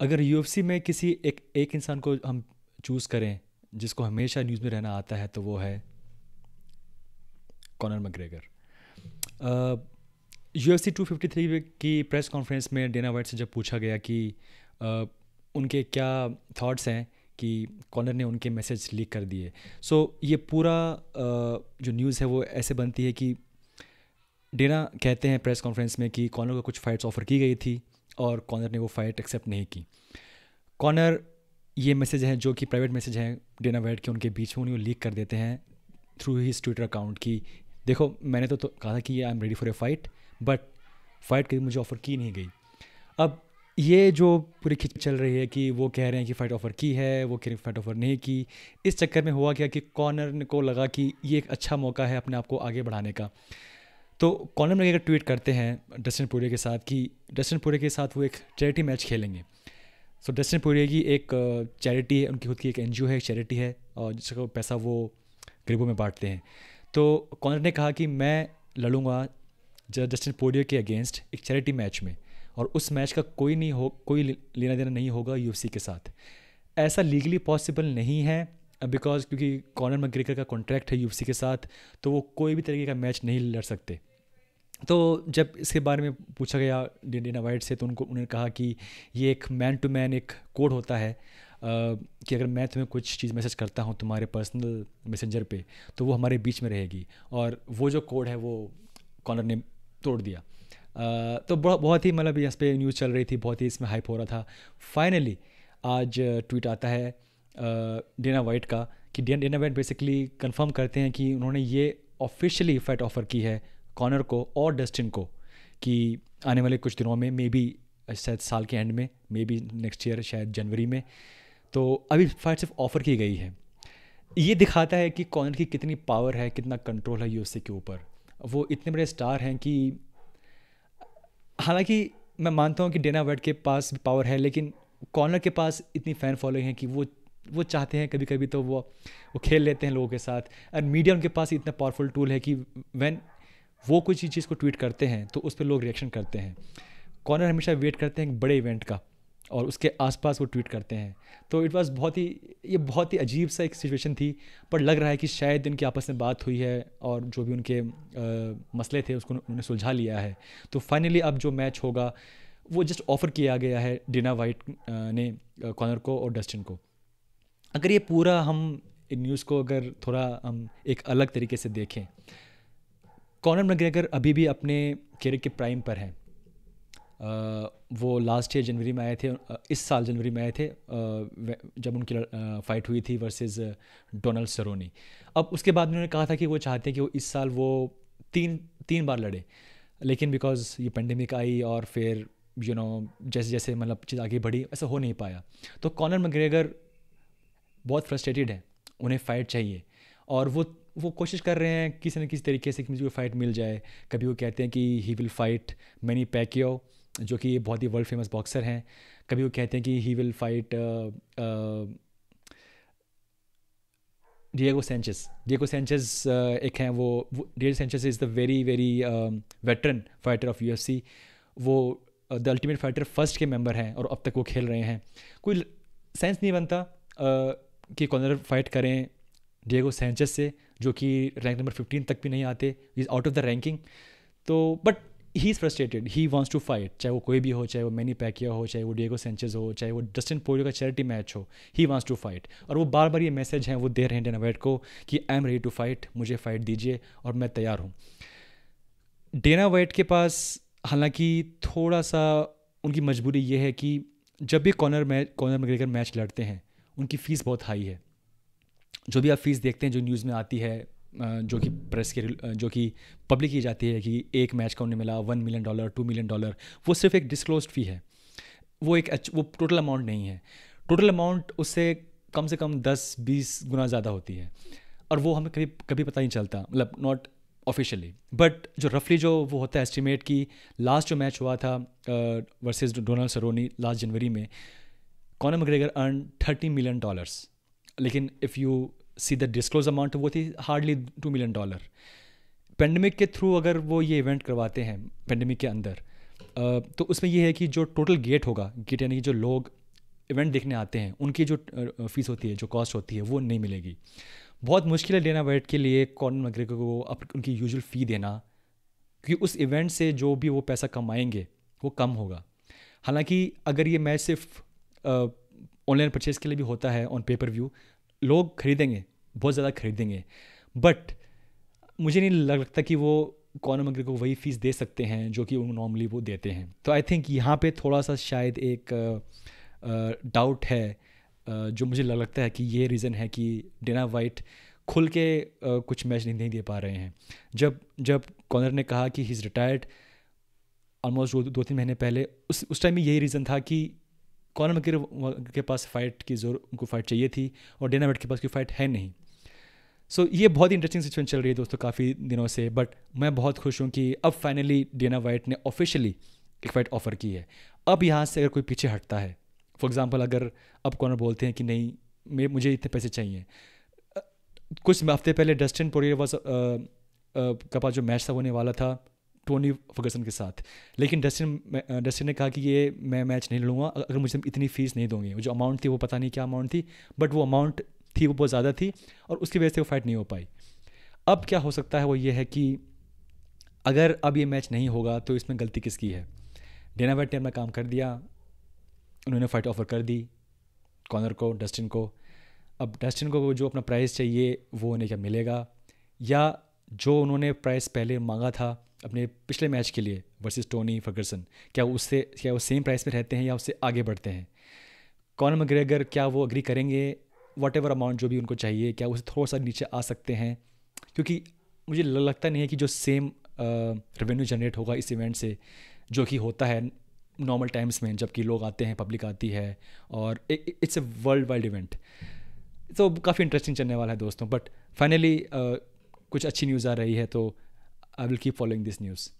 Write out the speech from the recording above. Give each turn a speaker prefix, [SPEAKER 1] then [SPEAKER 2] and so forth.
[SPEAKER 1] अगर यू में किसी एक एक इंसान को हम चूज़ करें जिसको हमेशा न्यूज़ में रहना आता है तो वो है Conor McGregor U F C two fifty three की प्रेस कॉन्फ्रेंस में डेना वाइट से जब पूछा गया कि uh, उनके क्या थाट्स हैं कि कॉनर ने उनके मैसेज लीक कर दिए सो so, ये पूरा uh, जो न्यूज़ है वो ऐसे बनती है कि डेना कहते हैं प्रेस कॉन्फ्रेंस में कि कॉनर को कुछ फ़ाइट्स ऑफ़र की गई थी और कॉनर ने वो फाइट एक्सेप्ट नहीं की कॉनर ये मैसेज हैं जो कि प्राइवेट मैसेज हैं डेना वाइट के उनके बीच में उन्हें लीक कर देते हैं थ्रू हिज ट्विटर अकाउंट की देखो मैंने तो, तो कहा था कि I am ready for a fight but fight कभी मुझे ऑफ़र की नहीं गई अब ये जो पूरी खिंच चल रही है कि वो कह रहे हैं कि फ़ाइट ऑफ़र की है वो कह रहे हैं फ़ाइट ऑफ़र नहीं की इस चक्कर में हुआ क्या कि कॉर्नर को लगा कि ये एक अच्छा मौका है अपने आप को आगे बढ़ाने का तो कॉलम लगेगा ट्वीट करते हैं डस्टिन पुरे के साथ कि डस्टिन पुरे के साथ वो एक चैरिटी मैच खेलेंगे सो डस्टिन पुरे की एक चैरिटी है उनकी खुद की एक एन है एक चैरिटी है और जिसका पैसा वो गरीबों में बांटते हैं तो कॉलम ने कहा कि मैं लड़ूंगा जस्टिन पोरियो के अगेंस्ट एक चैरिटी मैच में और उस मैच का कोई नहीं हो कोई लेना देना नहीं होगा यूएफसी के साथ ऐसा लीगली पॉसिबल नहीं है बिकॉज क्योंकि कॉनर मग्रेकर का कॉन्ट्रैक्ट है यूएफसी के साथ तो वो कोई भी तरीके का मैच नहीं लड़ सकते तो जब इसके बारे में पूछा गया डेना वाइट से तो उनको उन्होंने कहा कि ये एक मैन टू मैन एक कोड होता है कि अगर मैं तुम्हें कुछ चीज़ मैसेज करता हूँ तुम्हारे पर्सनल मैसेंजर पे तो वो हमारे बीच में रहेगी और वो जो कोड है वो कॉलर ने तोड़ दिया तो बहुत ही मतलब इस पर न्यूज़ चल रही थी बहुत ही इसमें हाइप हो रहा था फाइनली आज ट्वीट आता है डेना वाइट का कि डेना वाइट बेसिकली कंफर्म करते हैं कि उन्होंने ये ऑफिशियली फैट ऑफ़र की है कॉनर को और डस्टिन को कि आने वाले कुछ दिनों में मे बी शायद साल के एंड में मे बी नेक्स्ट ईयर शायद जनवरी में तो अभी फाइट सिर्फ ऑफ़र की गई है ये दिखाता है कि कॉनर की कितनी पावर है कितना कंट्रोल है यूएसए के ऊपर वो इतने बड़े स्टार हैं कि हालांकि मैं मानता हूँ कि डेना वर्ड के पास भी पावर है लेकिन कॉर्नर के पास इतनी फ़ैन फॉलोइंग है कि वो वो चाहते हैं कभी कभी तो वो वो खेल लेते हैं लोगों के साथ और मीडिया उनके पास इतना पावरफुल टूल है कि वैन वो कोई चीज़ को ट्वीट करते हैं तो उस पर लोग रिएक्शन करते हैं कॉर्नर हमेशा वेट करते हैं एक बड़े इवेंट का और उसके आसपास वो ट्वीट करते हैं तो इट वाज़ बहुत ही ये बहुत ही अजीब सा एक सिचुएशन थी पर लग रहा है कि शायद इनकी आपस में बात हुई है और जो भी उनके आ, मसले थे उसको उन्होंने सुलझा लिया है तो फाइनली अब जो मैच होगा वो जस्ट ऑफ़र किया गया है डिना वाइट ने कॉर्नर को और डस्टिन को अगर ये पूरा हम न्यूज़ को अगर थोड़ा हम एक अलग तरीके से देखें कॉनर मैग्रेगर अभी भी अपने करियर के प्राइम पर हैं वो लास्ट ईयर जनवरी में आए थे इस साल जनवरी में आए थे जब उनकी फ़ाइट हुई थी वर्सेस डोनाल्ड सरोनी अब उसके बाद उन्होंने कहा था कि वो चाहते हैं कि वो इस साल वो तीन तीन बार लड़े लेकिन बिकॉज ये पेंडेमिक आई और फिर यू नो जैसे जैसे मतलब चीज़ आगे बढ़ी ऐसा हो नहीं पाया तो कॉनर मग्रेगर बहुत फ्रस्ट्रेटेड है उन्हें फाइट चाहिए और वो वो कोशिश कर रहे हैं किसी न किसी तरीके से कि मुझे फाइट मिल जाए कभी वो कहते हैं कि he will fight Manny Pacquiao जो कि बहुत ही वर्ल्ड फेमस बॉक्सर हैं कभी वो कहते हैं कि he will fight Diego Sanchez Diego Sanchez एक हैं वो Diego Sanchez is the very very veteran fighter of UFC वो द अल्टीमेट फाइटर फर्स्ट के मेंबर हैं और अब तक वो खेल रहे हैं कोई सेंस नहीं बनता uh, कि कॉर्नर फाइट करें डिएगो सेंचेस से जो कि रैंक नंबर फिफ्टीन तक भी नहीं आते is out of the ranking तो but he is frustrated he wants to fight चाहे वो कोई भी हो चाहे वो मैनी पैकिया हो चाहे वो डिएगो सेंचेज हो चाहे वो डस्टिन पोलियो का चैरिटी मैच हो ही वॉन्ट्स टू फाइट और वो बार बार ये मैसेज हैं वो दे रहे हैं डेना वाइट को कि I am ready to fight मुझे फाइट दीजिए और मैं तैयार हूँ डेना वाइट के पास हालांकि थोड़ा सा उनकी मजबूरी ये है कि जब भी Conor match Conor McGregor match लड़ते हैं उनकी फ़ीस बहुत हाई है जो भी आप फीस देखते हैं जो न्यूज़ में आती है जो कि प्रेस के जो कि पब्लिक की जाती है कि एक मैच का उन्हें मिला one million dollar two million dollar वो सिर्फ एक डिस्क्लोज फ़ी है वो एक वो टोटल अमाउंट नहीं है टोटल अमाउंट उससे कम से कम दस बीस गुना ज़्यादा होती है और वो हमें कभी कभी पता नहीं चलता मतलब नॉट ऑफिशियली बट जो रफली जो वो होता है एस्टिमेट कि लास्ट जो मैच हुआ था वर्सेज़ डोनाल्ड सरोनी लास्ट जनवरी में Conor McGregor earn thirty million dollars लेकिन if you see the disclose amount वो थी hardly two million dollar pandemic के थ्रू अगर वो ये इवेंट करवाते हैं पेंडेमिक के अंदर तो उसमें ये है कि जो टोटल गेट होगा गेट यानी कि जो लोग इवेंट देखने आते हैं उनकी जो फीस होती है जो कॉस्ट होती है वो नहीं मिलेगी बहुत मुश्किल है डेना वाइट के लिए कॉर्न मगरेको को उनकी यूजुअल फ़ी देना क्योंकि उस इवेंट से जो भी वो पैसा कमाएंगे वो कम होगा हालांकि अगर ये मैच सिर्फ ऑनलाइन परचेज़ के लिए भी होता है ऑन पेपर व्यू लोग खरीदेंगे बहुत ज़्यादा खरीदेंगे बट मुझे नहीं लगता कि वो कॉनर मगर को वही फ़ीस दे सकते हैं जो कि वो नॉर्मली वो देते हैं तो आई थिंक यहाँ पे थोड़ा सा शायद एक डाउट है जो मुझे लग लगता है कि ये रीज़न है कि डिना वाइट खुल के कुछ मैच नहीं, नहीं दे पा रहे हैं जब जब कॉनर ने कहा कि ही इज़ रिटायर्ड ऑलमोस्ट दो तीन महीने पहले उस उस टाइम में यही रीज़न था कि कॉनर मकर के पास फाइट की जोर उनको फाइट चाहिए थी और डेना वाइट के पास कोई फाइट है नहीं सो so, ये बहुत ही इंटरेस्टिंग सिचुएशन चल रही है दोस्तों काफ़ी दिनों से बट मैं बहुत खुश हूँ कि अब फाइनली डेना वाइट ने ऑफिशियली एक फाइट ऑफर की है अब यहाँ से अगर कोई पीछे हटता है फॉर एग्ज़ाम्पल अगर अब कॉनर बोलते हैं कि नहीं मे मुझे इतने पैसे चाहिए कुछ हफ्ते पहले डस्टिन पोरियर वॉज का पास जो मैच था होने वाला था टोनी फर्गसन के साथ लेकिन डस्टिन डस्टिन ने कहा कि ये मैं मैच नहीं लूँगा अगर मुझे इतनी फ़ीस नहीं दोगे जो अमाउंट थी वो पता नहीं क्या अमाउंट थी बट वो अमाउंट थी वो बहुत ज़्यादा थी और उसकी वजह से वो फाइट नहीं हो पाई अब क्या हो सकता है वो ये है कि अगर अब ये मैच नहीं होगा तो इसमें गलती किसकी है डेना वाइट ने अपना काम कर दिया उन्होंने फाइट ऑफर कर दी कॉर्नर को डस्टिन को अब डस्टिन को जो अपना प्राइस चाहिए वो उन्हें क्या मिलेगा या जो उन्होंने प्राइस पहले मांगा था अपने पिछले मैच के लिए वर्सेस टोनी फर्गसन क्या उससे क्या वो सेम प्राइस में रहते हैं या उससे आगे बढ़ते हैं कॉनर मग्रेगर क्या वो अग्री करेंगे वट एवर अमाउंट जो भी उनको चाहिए क्या उसे थोड़ा सा नीचे आ सकते हैं क्योंकि मुझे लगता नहीं है कि जो सेम रेवेन्यू जनरेट होगा इस इवेंट से जो कि होता है नॉर्मल टाइम्स में जबकि लोग आते हैं पब्लिक आती है और it's a world wide event तो काफ़ी इंटरेस्टिंग चलने वाला है दोस्तों बट फाइनली uh, कुछ अच्छी न्यूज़ आ रही है तो I will keep following this news.